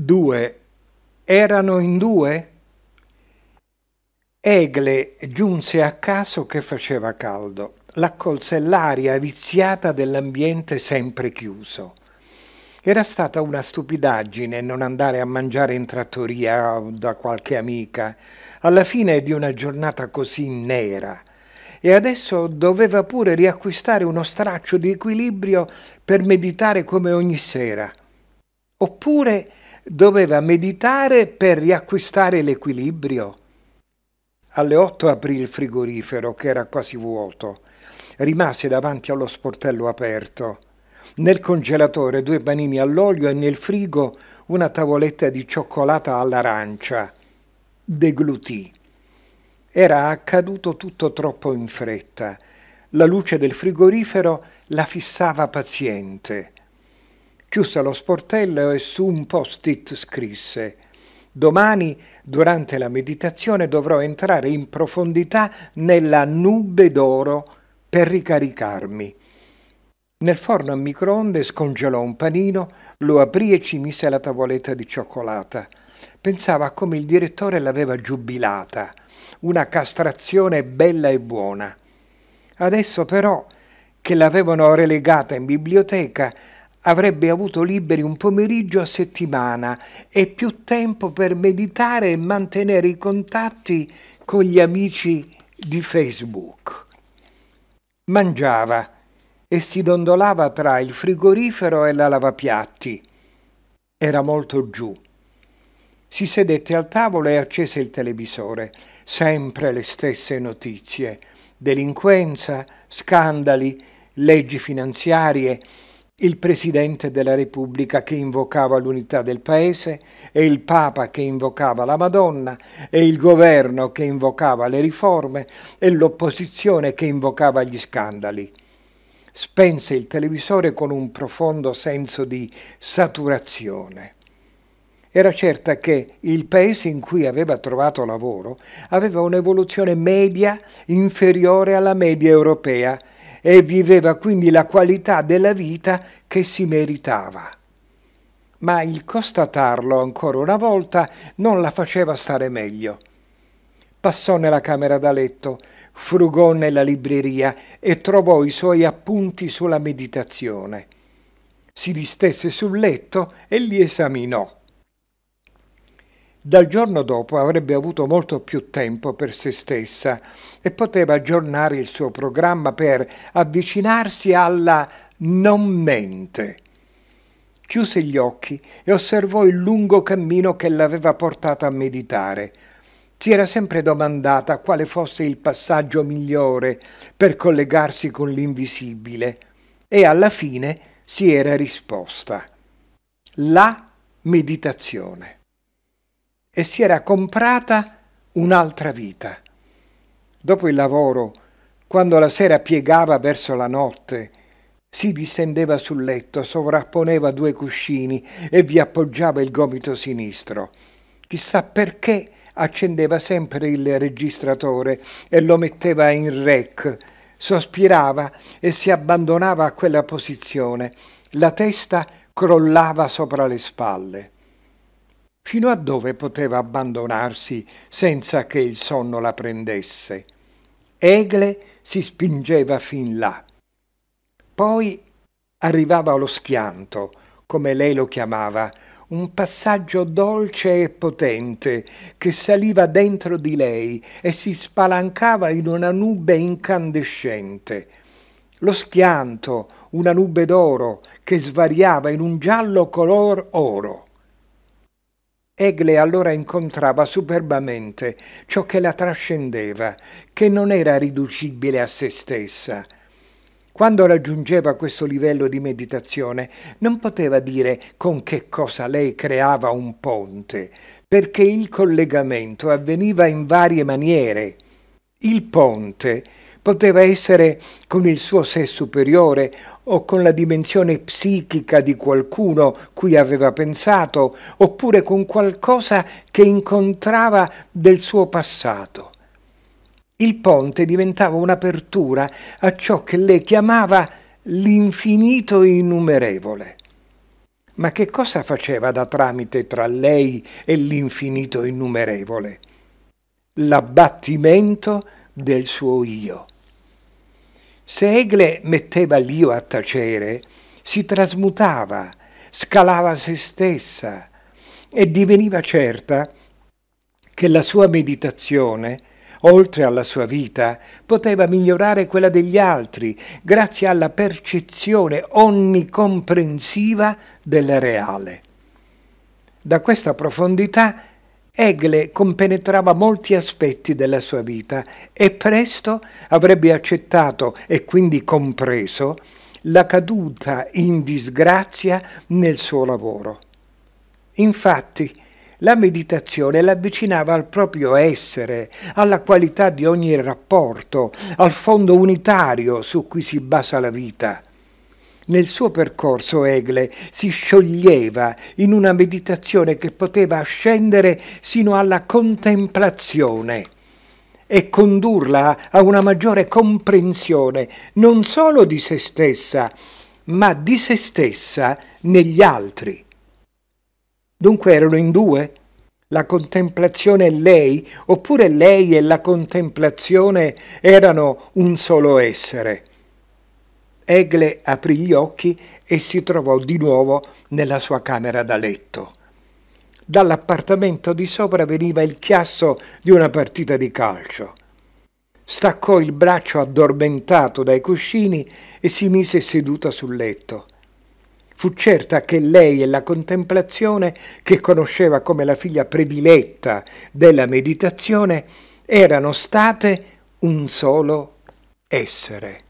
2. Erano in due? Egle giunse a caso che faceva caldo. L'accolse l'aria viziata dell'ambiente sempre chiuso. Era stata una stupidaggine non andare a mangiare in trattoria da qualche amica, alla fine di una giornata così nera. E adesso doveva pure riacquistare uno straccio di equilibrio per meditare come ogni sera. Oppure doveva meditare per riacquistare l'equilibrio. Alle otto aprì il frigorifero, che era quasi vuoto. Rimase davanti allo sportello aperto. Nel congelatore due panini all'olio e nel frigo una tavoletta di cioccolata all'arancia. Deglutì. Era accaduto tutto troppo in fretta. La luce del frigorifero la fissava paziente chiuse lo sportello e su un post-it scrisse Domani, durante la meditazione, dovrò entrare in profondità nella nube d'oro per ricaricarmi. Nel forno a microonde scongelò un panino, lo aprì e ci mise la tavoletta di cioccolata. Pensava a come il direttore l'aveva giubilata, una castrazione bella e buona. Adesso però che l'avevano relegata in biblioteca, avrebbe avuto liberi un pomeriggio a settimana e più tempo per meditare e mantenere i contatti con gli amici di Facebook. Mangiava e si dondolava tra il frigorifero e la lavapiatti. Era molto giù. Si sedette al tavolo e accese il televisore. Sempre le stesse notizie. Delinquenza, scandali, leggi finanziarie, il Presidente della Repubblica che invocava l'unità del Paese, e il Papa che invocava la Madonna, e il governo che invocava le riforme, e l'opposizione che invocava gli scandali. Spense il televisore con un profondo senso di saturazione. Era certa che il paese in cui aveva trovato lavoro aveva un'evoluzione media inferiore alla media europea, e viveva quindi la qualità della vita che si meritava. Ma il constatarlo ancora una volta non la faceva stare meglio. Passò nella camera da letto, frugò nella libreria e trovò i suoi appunti sulla meditazione. Si distesse sul letto e li esaminò dal giorno dopo avrebbe avuto molto più tempo per se stessa e poteva aggiornare il suo programma per avvicinarsi alla non mente. Chiuse gli occhi e osservò il lungo cammino che l'aveva portata a meditare. Si era sempre domandata quale fosse il passaggio migliore per collegarsi con l'invisibile e alla fine si era risposta. La meditazione e si era comprata un'altra vita. Dopo il lavoro, quando la sera piegava verso la notte, si distendeva sul letto, sovrapponeva due cuscini e vi appoggiava il gomito sinistro. Chissà perché accendeva sempre il registratore e lo metteva in rec, sospirava e si abbandonava a quella posizione, la testa crollava sopra le spalle fino a dove poteva abbandonarsi senza che il sonno la prendesse. Egle si spingeva fin là. Poi arrivava lo schianto, come lei lo chiamava, un passaggio dolce e potente che saliva dentro di lei e si spalancava in una nube incandescente. Lo schianto, una nube d'oro che svariava in un giallo color oro. Egle allora incontrava superbamente ciò che la trascendeva, che non era riducibile a se stessa. Quando raggiungeva questo livello di meditazione non poteva dire con che cosa lei creava un ponte, perché il collegamento avveniva in varie maniere. Il ponte poteva essere con il suo sé superiore o con la dimensione psichica di qualcuno cui aveva pensato, oppure con qualcosa che incontrava del suo passato. Il ponte diventava un'apertura a ciò che lei chiamava l'infinito innumerevole. Ma che cosa faceva da tramite tra lei e l'infinito innumerevole? L'abbattimento del suo io. Se Egle metteva l'io a tacere, si trasmutava, scalava se stessa e diveniva certa che la sua meditazione, oltre alla sua vita, poteva migliorare quella degli altri grazie alla percezione onnicomprensiva del reale. Da questa profondità Egle compenetrava molti aspetti della sua vita e presto avrebbe accettato e quindi compreso la caduta in disgrazia nel suo lavoro. Infatti, la meditazione l'avvicinava al proprio essere, alla qualità di ogni rapporto, al fondo unitario su cui si basa la vita. Nel suo percorso Egle si scioglieva in una meditazione che poteva ascendere sino alla contemplazione e condurla a una maggiore comprensione non solo di se stessa, ma di se stessa negli altri. Dunque erano in due? La contemplazione e lei, oppure lei e la contemplazione erano un solo essere? Egle aprì gli occhi e si trovò di nuovo nella sua camera da letto. Dall'appartamento di sopra veniva il chiasso di una partita di calcio. Staccò il braccio addormentato dai cuscini e si mise seduta sul letto. Fu certa che lei e la contemplazione, che conosceva come la figlia prediletta della meditazione, erano state un solo essere.